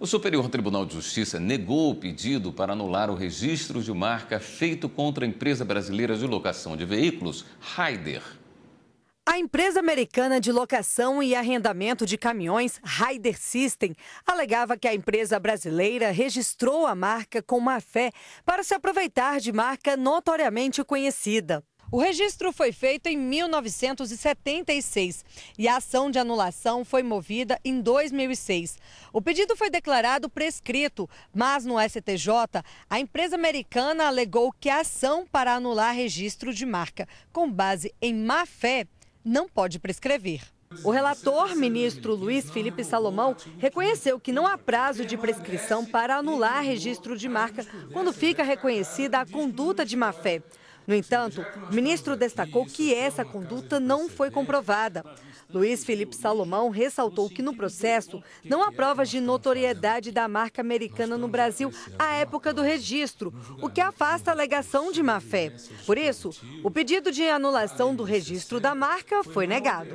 O Superior Tribunal de Justiça negou o pedido para anular o registro de marca feito contra a empresa brasileira de locação de veículos, Raider. A empresa americana de locação e arrendamento de caminhões, Ryder System, alegava que a empresa brasileira registrou a marca com má fé para se aproveitar de marca notoriamente conhecida. O registro foi feito em 1976 e a ação de anulação foi movida em 2006. O pedido foi declarado prescrito, mas no STJ, a empresa americana alegou que a ação para anular registro de marca com base em má fé não pode prescrever. O relator, ministro Luiz Felipe Salomão, reconheceu que não há prazo de prescrição para anular registro de marca quando fica reconhecida a conduta de má-fé. No entanto, o ministro destacou que essa conduta não foi comprovada. Luiz Felipe Salomão ressaltou que no processo não há provas de notoriedade da marca americana no Brasil à época do registro, o que afasta a alegação de má-fé. Por isso, o pedido de anulação do registro da marca foi negado.